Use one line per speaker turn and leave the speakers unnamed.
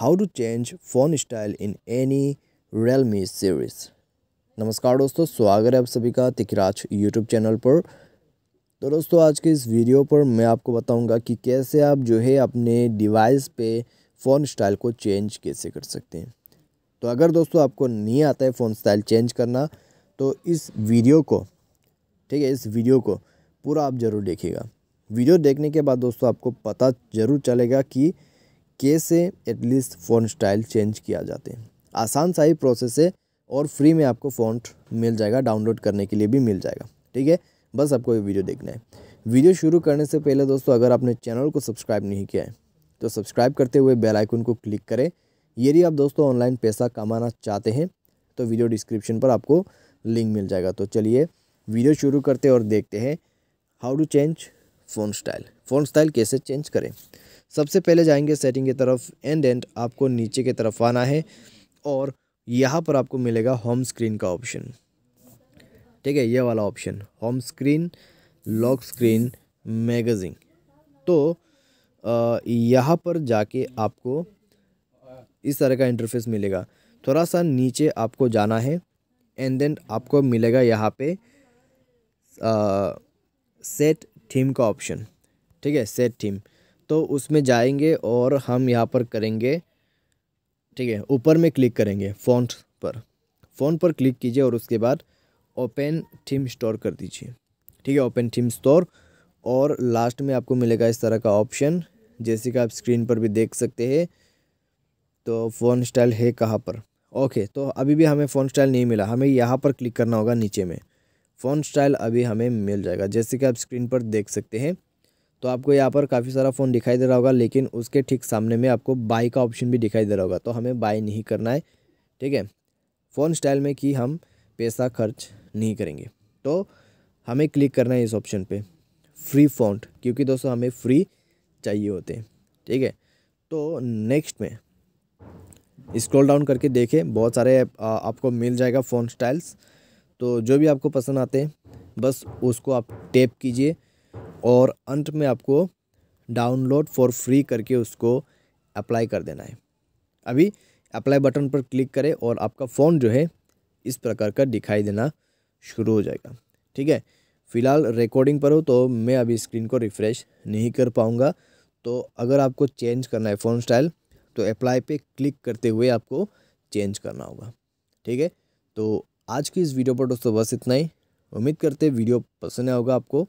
how to change phone style in any Realme series नमस्कार दोस्तों स्वागत है आप सभी का तिकराज यूट्यूब चैनल पर तो दोस्तों आज के इस वीडियो पर मैं आपको बताऊंगा कि कैसे आप जो है अपने डिवाइस पे फ़ोन स्टाइल को चेंज कैसे कर सकते हैं तो अगर दोस्तों आपको नहीं आता है फ़ोन स्टाइल चेंज करना तो इस वीडियो को ठीक है इस वीडियो को पूरा आप ज़रूर देखिएगा वीडियो देखने के बाद दोस्तों आपको पता ज़रूर चलेगा कि के से एटलीस्ट फ़ॉन्ट स्टाइल चेंज किया जाते हैं आसान सा ही प्रोसेस है और फ्री में आपको फ़ॉन्ट मिल जाएगा डाउनलोड करने के लिए भी मिल जाएगा ठीक है बस आपको ये वीडियो देखना है वीडियो शुरू करने से पहले दोस्तों अगर आपने चैनल को सब्सक्राइब नहीं किया है तो सब्सक्राइब करते हुए बेल आइकन को क्लिक करें यदि आप दोस्तों ऑनलाइन पैसा कमाना चाहते हैं तो वीडियो डिस्क्रिप्शन पर आपको लिंक मिल जाएगा तो चलिए वीडियो शुरू करते और देखते हैं how to change phone style phone style कैसे चेंज करें सबसे पहले जाएंगे सेटिंग की तरफ एंड एंड आपको नीचे की तरफ आना है और यहाँ पर आपको मिलेगा होम स्क्रीन का ऑप्शन ठीक है ये वाला option home screen lock screen magazine तो यहाँ पर जाके आपको इस तरह का इंटरफेस मिलेगा थोड़ा सा नीचे आपको जाना है एंड देन आपको मिलेगा यहाँ पे आ, सेट थीम का ऑप्शन ठीक है सेट थीम तो उसमें जाएंगे और हम यहाँ पर करेंगे ठीक है ऊपर में क्लिक करेंगे फ़ॉन्ट पर फ़ॉन्ट पर क्लिक कीजिए और उसके बाद ओपन थीम स्टोर कर दीजिए ठीक है ओपन थीम स्टोर और लास्ट में आपको मिलेगा इस तरह का ऑप्शन जैसे कि आप स्क्रीन पर भी देख सकते हैं तो फ़ोन स्टाइल है कहाँ पर ओके तो अभी भी हमें फ़ोन स्टाइल नहीं मिला हमें यहाँ पर क्लिक करना होगा नीचे में फ़ोन स्टाइल अभी हमें मिल जाएगा जैसे कि आप स्क्रीन पर देख सकते हैं तो आपको यहाँ पर काफ़ी सारा फ़ोन दिखाई दे रहा होगा लेकिन उसके ठीक सामने में आपको बाई का ऑप्शन भी दिखाई दे रहा होगा तो हमें बाई नहीं करना है ठीक है फ़ोन स्टाइल में कि हम पैसा खर्च नहीं करेंगे तो हमें क्लिक करना है इस ऑप्शन पे फ्री फ़ॉन्ट क्योंकि दोस्तों हमें फ्री चाहिए होते हैं ठीक है तो नेक्स्ट में स्क्रॉल डाउन करके देखें बहुत सारे आपको मिल जाएगा फ़ोन स्टाइल्स तो जो भी आपको पसंद आते हैं बस उसको आप टैप कीजिए और अंत में आपको डाउनलोड फॉर फ्री करके उसको अप्लाई कर देना है अभी अप्लाई बटन पर क्लिक करें और आपका फ़ोन जो है इस प्रकार का दिखाई देना शुरू हो जाएगा ठीक है फ़िलहाल रिकॉर्डिंग पर हो तो मैं अभी स्क्रीन को रिफ़्रेश नहीं कर पाऊँगा तो अगर आपको चेंज करना है फ़ोन स्टाइल तो अप्लाई पे क्लिक करते हुए आपको चेंज करना होगा ठीक है तो आज की इस वीडियो पर दोस्तों बस इतना ही उम्मीद करते वीडियो पसंद आएगा होगा आपको